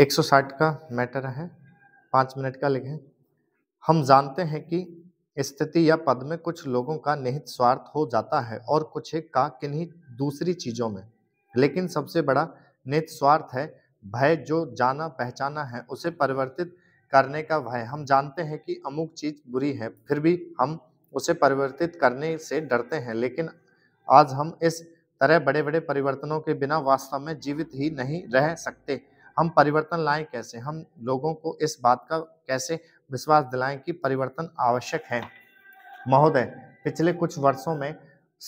160 का मैटर है पाँच मिनट का लिखें हम जानते हैं कि स्थिति या पद में कुछ लोगों का निहित स्वार्थ हो जाता है और कुछ एक का किन्हीं दूसरी चीज़ों में लेकिन सबसे बड़ा निहित स्वार्थ है भय जो जाना पहचाना है उसे परिवर्तित करने का भय हम जानते हैं कि अमुक चीज़ बुरी है फिर भी हम उसे परिवर्तित करने से डरते हैं लेकिन आज हम इस तरह बड़े बड़े परिवर्तनों के बिना वास्तव में जीवित ही नहीं रह सकते हम परिवर्तन लाएं कैसे हम लोगों को इस बात का कैसे विश्वास दिलाएं कि परिवर्तन आवश्यक है महोदय पिछले कुछ वर्षों में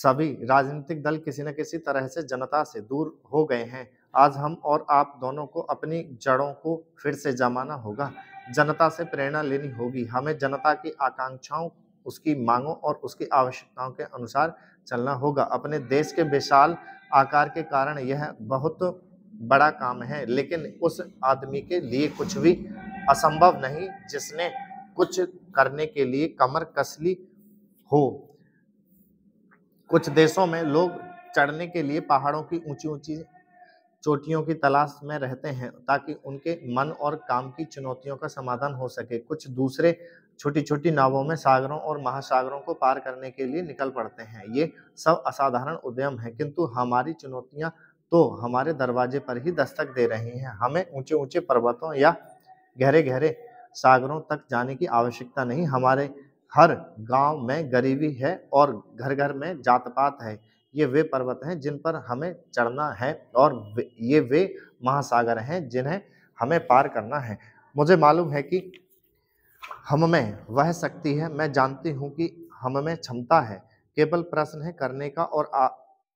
सभी राजनीतिक दल किसी न किसी तरह से जनता से दूर हो गए हैं आज हम और आप दोनों को अपनी जड़ों को फिर से जमाना होगा जनता से प्रेरणा लेनी होगी हमें जनता की आकांक्षाओं उसकी मांगों और उसकी आवश्यकताओं के अनुसार चलना होगा अपने देश के विशाल आकार के कारण यह बहुत बड़ा काम है लेकिन उस आदमी के लिए कुछ भी असंभव नहीं जिसने कुछ करने के लिए कमर कस ली हो कुछ देशों में लोग चढ़ने के लिए पहाड़ों की ऊंची ऊंची चोटियों की तलाश में रहते हैं ताकि उनके मन और काम की चुनौतियों का समाधान हो सके कुछ दूसरे छोटी छोटी नावों में सागरों और महासागरों को पार करने के लिए निकल पड़ते हैं ये सब असाधारण उद्यम है किंतु हमारी चुनौतियां तो हमारे दरवाजे पर ही दस्तक दे रही हैं हमें ऊंचे ऊंचे पर्वतों या गहरे गहरे सागरों तक जाने की आवश्यकता नहीं हमारे हर गांव में गरीबी है और घर घर में जात पात है ये वे पर्वत हैं जिन पर हमें चढ़ना है और ये वे महासागर हैं जिन्हें हमें पार करना है मुझे मालूम है कि हम में वह शक्ति है मैं जानती हूँ कि हम में क्षमता है केवल प्रश्न है करने का और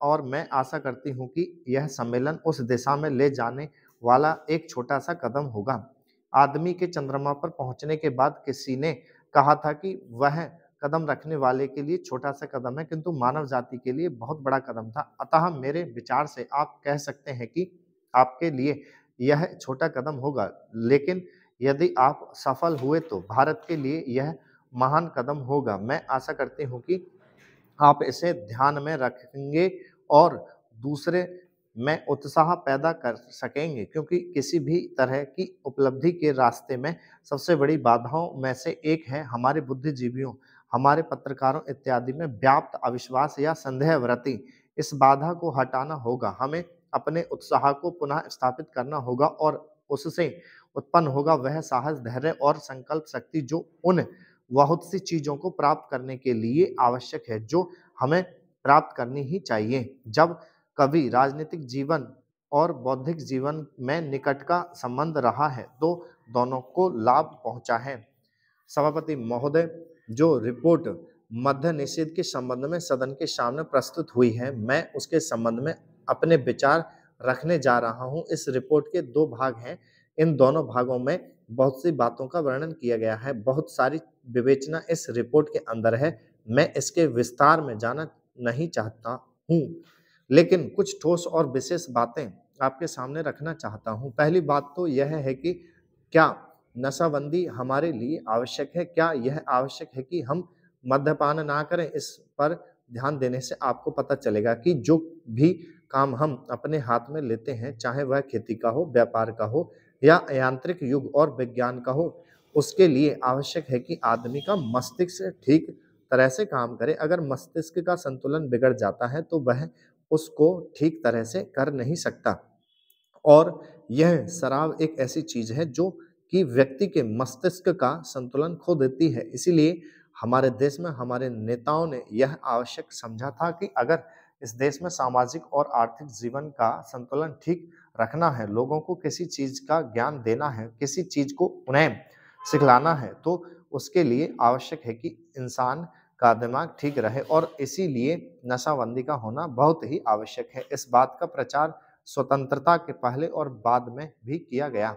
और मैं आशा करती हूँ कि यह सम्मेलन उस दिशा में ले जाने वाला एक छोटा सा कदम होगा आदमी के चंद्रमा पर पहुंचने के बाद किसी ने कहा था कि वह कदम रखने वाले के लिए छोटा सा कदम है किंतु मानव जाति के लिए बहुत बड़ा कदम था अतः मेरे विचार से आप कह सकते हैं कि आपके लिए यह छोटा कदम होगा लेकिन यदि आप सफल हुए तो भारत के लिए यह महान कदम होगा मैं आशा करती हूँ कि आप इसे ध्यान में रखेंगे और दूसरे में उत्साह पैदा कर सकेंगे क्योंकि किसी भी तरह की उपलब्धि के रास्ते में सबसे बड़ी बाधाओं में से एक है हमारे बुद्धिजीवियों हमारे पत्रकारों इत्यादि में व्याप्त अविश्वास या संदेह व्रति इस बाधा को हटाना होगा हमें अपने उत्साह को पुनः स्थापित करना होगा और उससे उत्पन्न होगा वह साहस धैर्य और संकल्प शक्ति जो उन बहुत सी चीज़ों को प्राप्त करने के लिए आवश्यक है जो हमें प्राप्त करनी ही चाहिए जब कभी राजनीतिक जीवन और बौद्धिक जीवन में निकट का संबंध रहा है तो दोनों को लाभ पहुंचा है सभापति महोदय जो रिपोर्ट मध्य निषेध के संबंध में सदन के सामने प्रस्तुत हुई है मैं उसके संबंध में अपने विचार रखने जा रहा हूं इस रिपोर्ट के दो भाग हैं इन दोनों भागों में बहुत सी बातों का वर्णन किया गया है बहुत सारी विवेचना इस रिपोर्ट के अंदर है मैं इसके विस्तार में जाना नहीं चाहता हूँ लेकिन कुछ ठोस और विशेष बातें आपके सामने रखना चाहता हूँ पहली बात तो यह है कि क्या नशाबंदी हमारे लिए आवश्यक है क्या यह आवश्यक है कि हम मद्यपान ना करें इस पर ध्यान देने से आपको पता चलेगा कि जो भी काम हम अपने हाथ में लेते हैं चाहे वह खेती का हो व्यापार का हो या यांत्रिक युग और विज्ञान का हो उसके लिए आवश्यक है कि आदमी का मस्तिष्क ठीक तरह से काम करे अगर मस्तिष्क का संतुलन बिगड़ जाता है तो वह उसको ठीक तरह से कर नहीं सकता और यह शराब एक ऐसी चीज है जो कि व्यक्ति के मस्तिष्क का संतुलन खो देती है इसीलिए हमारे देश में हमारे नेताओं ने यह आवश्यक समझा था कि अगर इस देश में सामाजिक और आर्थिक जीवन का संतुलन ठीक रखना है लोगों को किसी चीज़ का ज्ञान देना है किसी चीज़ को उन्हें सिखलाना है तो उसके लिए आवश्यक है कि इंसान का दिमाग ठीक रहे और इसीलिए नशाबंदी का होना बहुत ही आवश्यक है इस बात का प्रचार स्वतंत्रता के पहले और बाद में भी किया गया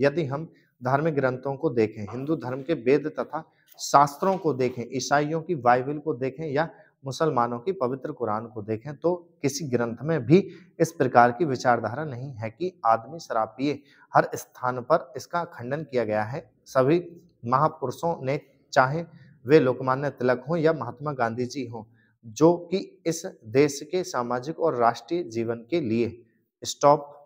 यदि हम धार्मिक ग्रंथों को देखें हिंदू धर्म के वेद तथा शास्त्रों को देखें ईसाइयों की बाइबल को देखें या मुसलमानों की पवित्र कुरान को देखें तो किसी ग्रंथ में भी इस प्रकार की विचारधारा नहीं है कि आदमी शराब पिए हर स्थान पर इसका खंडन किया गया है सभी महापुरुषों ने चाहे वे लोकमान्य तिलक हों या महात्मा गांधी जी हों जो कि इस देश के सामाजिक और राष्ट्रीय जीवन के लिए स्टॉप